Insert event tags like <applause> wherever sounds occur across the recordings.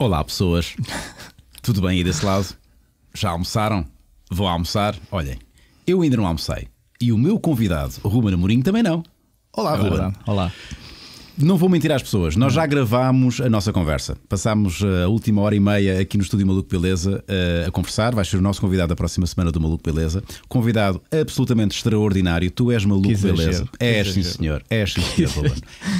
Olá, pessoas. <laughs> Tudo bem aí desse lado? Já almoçaram? Vão almoçar? Olhem, eu ainda não almocei. E o meu convidado, Ruben Amorim, também não. Olá, é Ruben. Olá não vou mentir às pessoas, nós já gravámos a nossa conversa. Passámos eh, a última hora e meia aqui no estúdio Maluco Beleza eh, a conversar. Vais ser o nosso convidado da próxima semana do Maluco Beleza. Convidado absolutamente extraordinário. Tu és Maluco que Beleza. é és, sim, senhor. És, sim, senhor.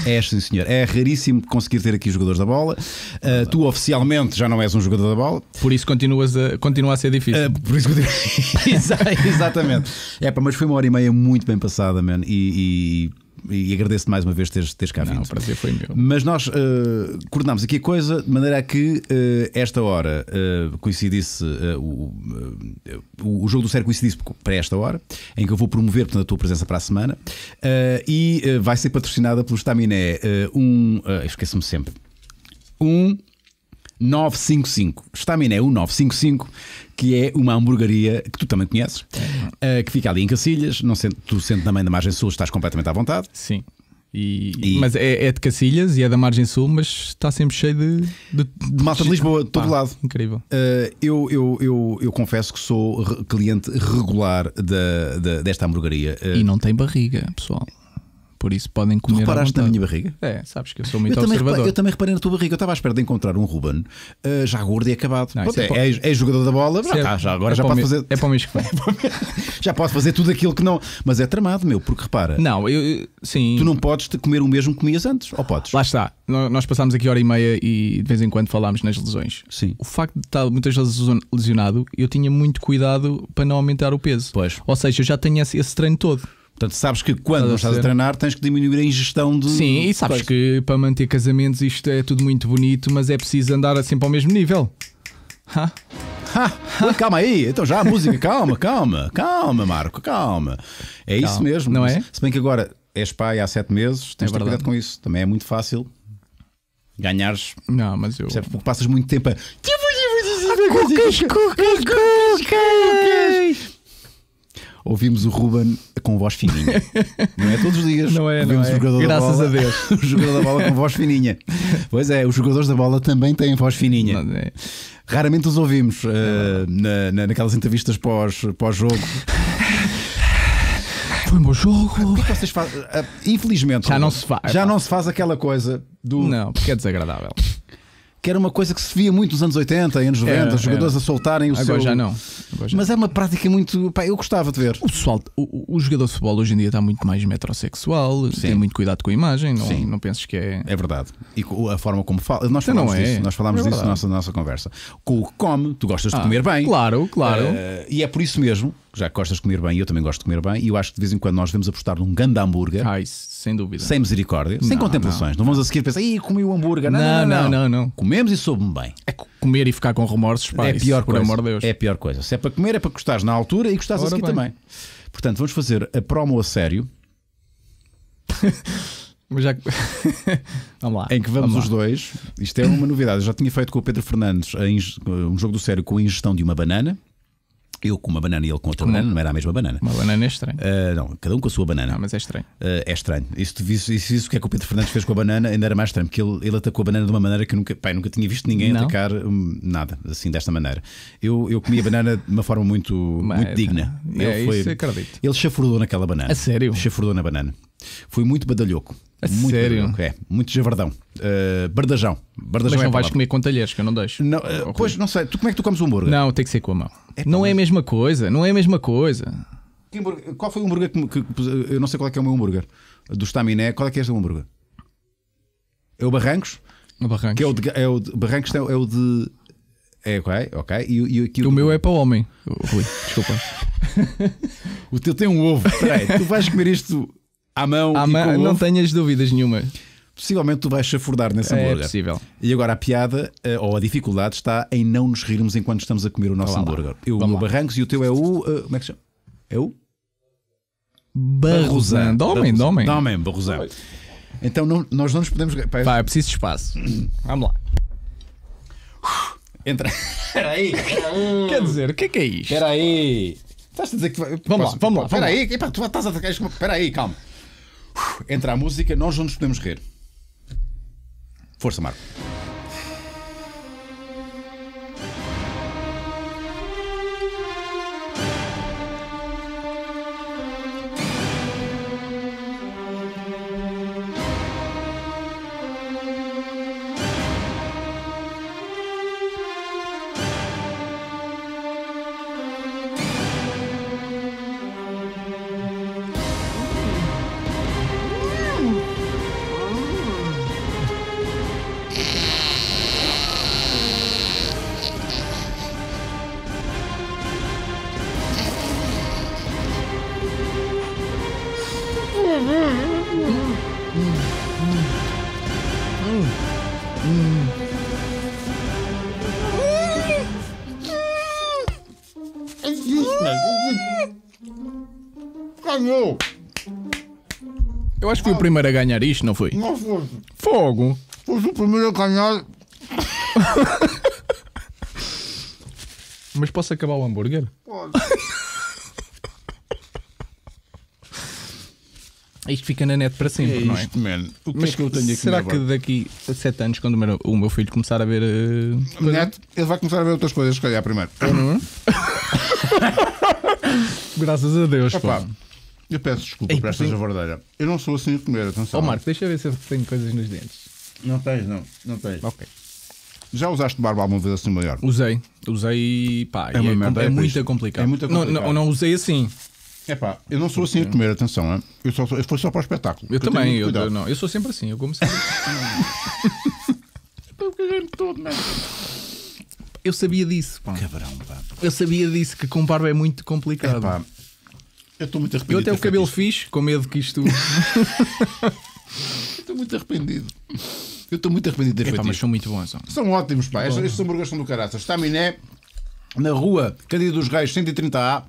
És, sim, senhor. É raríssimo conseguir ter aqui jogadores da bola. Uh, tu oficialmente já não és um jogador da bola. Por isso continuas a, continua a ser difícil. Uh, por isso continua. <laughs> <laughs> Exatamente. É, pá, mas foi uma hora e meia muito bem passada, mano, e... e e agradeço-te mais uma vez teres, teres cá vindo. O prazer foi meu. Mas nós uh, eh, coordenámos aqui a coisa de maneira a que uh, esta hora uh, coincidisse o, o jogo do Sérgio coincidisse para esta hora, em que eu vou promover portanto, a tua presença para a semana e vai ser patrocinada pelo Staminé um. Esqueço-me sempre. Um 955. Estamina é o 955, que é uma hamburgueria que tu também conheces, uh, que fica ali em Cacilhas. Não sendo, tu, sendo também da margem sul, estás completamente à vontade. Sim. E, e... Mas é, é, de Cacilhas e é da margem sul, mas está sempre cheio de, de, de malta de Lisboa, de todo lado. Incrível. Uh, eu, eu, eu, eu confesso que sou cliente regular da, desta hamburgueria. Uh, e não tem barriga, pessoal. Por isso podem comer. Tu reparaste na minha barriga? É, sabes que eu sou muito eu observador. Também, eu também reparei na tua barriga. Eu estava à espera de encontrar um Ruben uh, já gordo e acabado. Não, Pô, é, é, é, é, jogador da bola, já, é tá, já agora é já pode fazer. É para o mês que vem. <laughs> É. já pode fazer tudo aquilo que não. Mas é tramado, meu, porque repara. Não, eu. Sim. Tu não podes comer o mesmo que comias antes, ou podes? Lá está. Nós passámos aqui hora e meia e de vez em quando falámos nas lesões. Sim. O facto de estar muitas vezes lesionado, eu tinha muito cuidado para não aumentar o peso. Pois. Ou seja, eu já tenho esse, esse treino todo. Portanto, sabes que quando estás a treinar tens que diminuir a ingestão de. Sim, e sabes que para manter casamentos isto é tudo muito bonito, mas é preciso andar sempre ao mesmo nível. Ha? Ha, ha. calma aí, então já a música, calma, calma, calma, Marco, calma. É calma. isso mesmo, não é? Se bem que agora és pai há sete meses, tens é de cuidado com isso. Também é muito fácil ganhares. Não, mas eu. Percebes? Porque passas muito tempo a. Cucas, cucas, cucas! ouvimos o Ruben com voz fininha. <laughs> não é todos os dias. Não é, não é. O jogador Graças da bola, a Deus. <laughs> o jogador da bola com voz fininha. Pois é, os jogadores da bola também têm voz fininha. Não, é. Raramente os ouvimos uh, na, na, naquelas entrevistas pós-jogo. Pós Foi um bom jogo. O é que vocês fazem? Eh, infelizmente, já não, se faz, já não se faz aquela coisa do. Não, porque é desagradável que era uma coisa que se via muito nos anos 80 e anos 90, era, os jogadores era. a soltarem o Agora seu... Já não. Agora já Mas é uma prática muito. Pá, eu gostava de ver. O, pessoal, o, o jogador de futebol hoje em dia está muito mais metrosexual, Sim. tem muito cuidado com a imagem, não, Sim. não penses que é. É verdade. E a forma como fala. Nós então falámos é. disso, nós falámos é disso na nossa, na nossa conversa. Com o que come, tu gostas ah, de comer bem. Claro, claro. Uh, e é por isso mesmo, já que gostas de comer bem, eu também gosto de comer bem, e eu acho que de vez em quando nós devemos apostar num grande hambúrguer. Ah, sem dúvida. Sem misericórdia, não, sem contemplações. Não. não vamos a seguir pensar, ih, comi o hambúrguer. Não, não, não. não, não, não comemos e soube-me bem. É comer e ficar com remorsos, pá, é pior coisa. amor de Deus. É a pior coisa. Se é para comer, é para gostares na altura e gostares aqui também. Portanto, vamos fazer a promo a sério. <laughs> Mas já... <laughs> vamos lá. Em que vamos, vamos os dois. Isto é uma novidade. Eu já tinha feito com o Pedro Fernandes um jogo do sério com a ingestão de uma banana. Eu com uma banana e ele com outra banana, não era a mesma banana. Uma banana é estranho. Uh, não, cada um com a sua banana. Não, ah, mas é estranho. Uh, é estranho. Isso, isso, isso, isso que é que o Pedro Fernandes fez com a banana ainda era mais estranho, porque ele, ele atacou a banana de uma maneira que eu nunca, pai, nunca tinha visto ninguém não. atacar hum, nada assim desta maneira. Eu, eu comi a banana de uma forma muito, muito digna. É, ele foi, isso acredito. Ele chafurdou naquela banana. A sério? Chafurdou na banana. Foi muito badalhoco. É muito sério? É, muito javardão. Uh, bardajão. Bardajão Mas é não é vais comer com talheres, que eu não deixo. Não, uh, pois, não sei. Tu, como é que tu comes o hambúrguer? Não, tem que ser com a mão. É não é a mesma coisa. Não é a mesma coisa. Qual foi o hambúrguer que, que, que, Eu não sei qual é que é o meu hambúrguer. Do Staminé. Qual é que é este hambúrguer? É o Barrancos? O Barrancos. Que é o de, é o de, Barrancos é o é de. É, ok, ok. E, e, e o, o meu é para o homem, Rui, desculpa. <laughs> o teu tem um ovo. Peraí, tu vais comer isto à mão. À mão não ovo. tenhas dúvidas nenhuma. Possivelmente tu vais chafurdar nesse hambúrguer. É possível. E agora a piada, eh, ou a dificuldade, está em não nos rirmos enquanto estamos a comer o nosso Olá, hambúrguer. Eu, o meu Barrancos e o teu é o. Uh, como é que se chama? É o? Barrosan. Domem, domem. Domem, Barrosan. Então não, nós não nos podemos. Pá, Vai, é preciso de espaço. Vamos lá. Entra. <laughs> Espera aí. Quer dizer, o que é que é isto? Espera aí. Estás a dizer que. Vamos Posso... lá, vamos lá. Espera aí. Epá, tu estás a atacar isto. Espera aí, calma entra a música, nós não nos podemos rir. Força, Marco. Eu acho que fui o primeiro a ganhar isto, não foi. Não foi. Fogo. Fui o primeiro a ganhar. <laughs> Mas posso acabar o hambúrguer? Pode. <laughs> Isto fica na net para sempre, é não é? Isto, man. O que é Mas é que eu tenho aqui será que daqui a 7 anos, quando o meu filho começar a ver. Uh, net, ele vai começar a ver outras coisas, se calhar, primeiro. Uhum. <laughs> Graças a Deus, Opa. pá. Eu peço desculpa Ei, é por esta javardeira. Eu não sou assim a comer, atenção. Ó oh, Marco, deixa eu ver se eu tenho coisas nos dentes. Não tens, não. Não tens. Ok. Já usaste barba alguma vez assim maior? Usei. Usei, pá, é, é, é, é muito é complicado. É muito complicado. Não, não, não usei assim. É pá, eu não sou assim a comer, atenção, hein? eu, só, eu foi só para o espetáculo. Eu também, eu, eu, não, eu sou sempre assim, eu como sempre. <laughs> Estou cagando todo, mano. Né? Eu sabia disso, pá. Cabrão, pá. Eu sabia disso, que com barba é muito complicado. É pá, eu estou muito arrependido. Eu até o cabelo fixe, com medo que isto. <laughs> estou muito arrependido. Eu estou muito arrependido de ter feito. Mas são muito bons. São, são ótimos, pá. Estes, estes hambúrgueres são do caraças. Estaminé, na rua Candido dos Reis, 130A.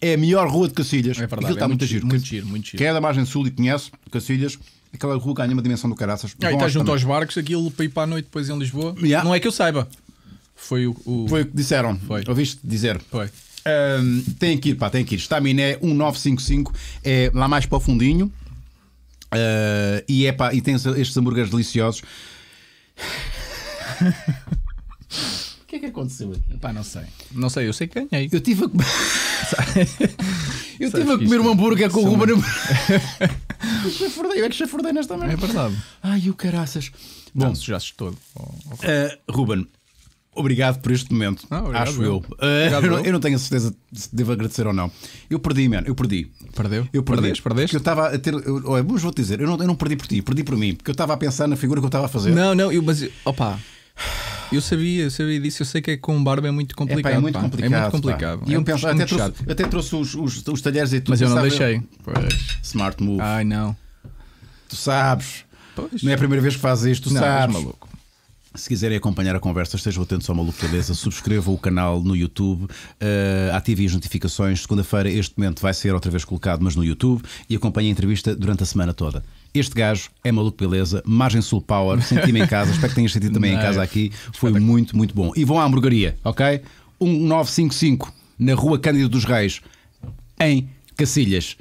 É a melhor rua de Cacilhas. É verdade. Aquilo está é muito, muito giro. Muito giro, muito giro. Quem é da margem sul e conhece Cacilhas, aquela rua ganha uma dimensão do caraças. Ah, e está junto também. aos barcos, aquilo para ir para a noite depois em Lisboa. Yeah. Não é que eu saiba. Foi o, o... Foi o que disseram. Foi. Ouviste dizer. Foi. Um, tem que ir, pá, tem que ir. Estaminé 1955 é lá mais para o fundinho. Uh, e, é, pá, e tem estes hambúrgueres deliciosos. O que é que aconteceu aqui? Pá, não sei. Não sei, eu sei que ganhei. Eu tive a comer. <laughs> eu tive a comer um hambúrguer com o Ruben. <laughs> eu chafurdei, eu é que chafurdei nesta é merda. É verdade. Ai, o caraças. Bom, Bom sujaste todo. Oh, okay. uh, ah, Ruben, Obrigado por este momento. Ah, obrigado, acho eu. Eu. Eh, eu, não, eu. não tenho a certeza se devo agradecer ou não. Eu perdi, mano. Eu perdi. Perdeu? Eu perdi. Perdeste? Perdeste? Eu estava a ter. Olha, mas vou-te dizer, eu não, eu não perdi por ti, perdi por mim. Porque eu estava a pensar na figura que eu estava a fazer. Não, não, eu, mas. Opa. Eu sabia, eu sabia disso. Eu sei que é com barba é muito é complicado. É, pá, é muito pá. complicado. É muito complicado. Pá. E é eu penso, até trouxe, até, trouxe, os, os, os, talheres e tudo. Mas eu não deixei. Pois. Smart move. Ai, não. Tu sabes. Pois. Não é a primeira vez que fazes isto, tu não, sabes. maluco. Se quiserem acompanhar a conversa, estejam atentos ao Maluco Beleza, subscrevam o canal no YouTube, uh, ativem as notificações. Segunda-feira, este momento vai ser outra vez colocado, mas no YouTube, e acompanhem a entrevista durante a semana toda. Este gajo é maluco, beleza. Margem Sul Power, senti-me em casa, espero que tenhas sentido também Não, em casa aqui. É. Foi muito, muito bom. E vão à hamburgueria, ok? 1955, na Rua Cândido dos Reis, em Cacilhas.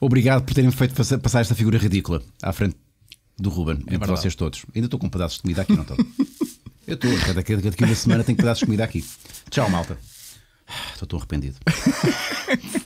Obrigado por terem feito passar esta figura ridícula à frente do Ruben, é entre vocês todos. Ainda estou com pedaços de comida aqui, não estou? Eu estou, cada, cada, cada uma semana tenho pedaços de comida aqui. Tchau, malta. Ah, estou tão arrependido. <laughs>